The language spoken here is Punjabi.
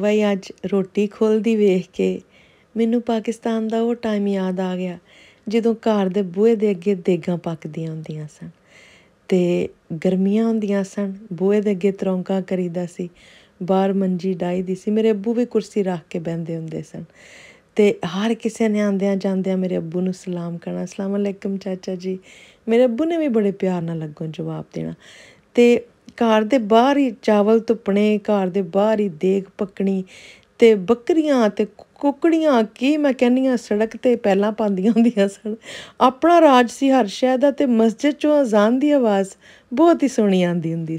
ਵਈ ਅੱਜ ਰੋਟੀ ਖੋਲਦੀ ਵੇਖ ਕੇ ਮੈਨੂੰ ਪਾਕਿਸਤਾਨ ਦਾ ਉਹ ਟਾਈਮ ਯਾਦ ਆ ਗਿਆ ਜਦੋਂ ਘਰ ਦੇ ਬੂਹੇ ਦੇ ਅੱਗੇ ਦੇਗਾਂ ਪੱਕਦੀਆਂ ਹੁੰਦੀਆਂ ਸਨ ਤੇ ਗਰਮੀਆਂ ਹੁੰਦੀਆਂ ਸਨ ਬੂਹੇ ਦੇ ਅੱਗੇ ਤਰੌਂਕਾ ਕਰੀਦਾ ਸੀ ਬਾਹਰ ਮੰਜੀ ਡਾਈ ਦੀ ਸੀ ਮੇਰੇ ਅੱਬੂ ਵੀ ਕੁਰਸੀ ਰੱਖ ਕੇ ਬੈੰਦੇ ਹੁੰਦੇ ਸਨ ਤੇ ਹਰ ਕਿਸੇ ਨੇ ਆਂਦਿਆਂ ਜਾਂਦਿਆਂ ਮੇਰੇ ਅੱਬੂ ਨੂੰ ਸਲਾਮ ਕਰਨਾ ਅਸਲਾਮ ਅਲੈਕਮ ਚਾਚਾ ਜੀ ਮੇਰੇ ਅੱਬੂ ਨੇ ਵੀ ਬੜੇ ਪਿਆਰ ਨਾਲ ਲੱਗੋਂ ਜਵਾਬ ਦੇਣਾ ਤੇ ਘਰ ਦੇ ਬਾਹਰ ਹੀ ਚਾਵਲ ਧੁੱਪਣੇ ਘਰ ਦੇ ਬਾਹਰ ਹੀ ਦੇਗ ਪੱਕਣੀ ਤੇ ਬੱਕਰੀਆਂ ਤੇ ਕੁਕੜੀਆਂ ਕੀ ਮੈਂ ਕਹਿੰਦੀ ਸੜਕ 'ਤੇ ਪਹਿਲਾਂ ਪਾਉਂਦੀਆਂ ਹੁੰਦੀਆਂ ਸਨ ਆਪਣਾ ਰਾਜ ਸੀ ਹਰ ਸ਼ਹਿਰ ਦਾ ਤੇ ਮਸਜਿਦ 'ਚੋਂ ਅਜ਼ਾਨ ਦੀ ਆਵਾਜ਼ ਬਹੁਤ ਹੀ ਸੋਹਣੀ ਆਂਦੀ ਹੁੰਦੀ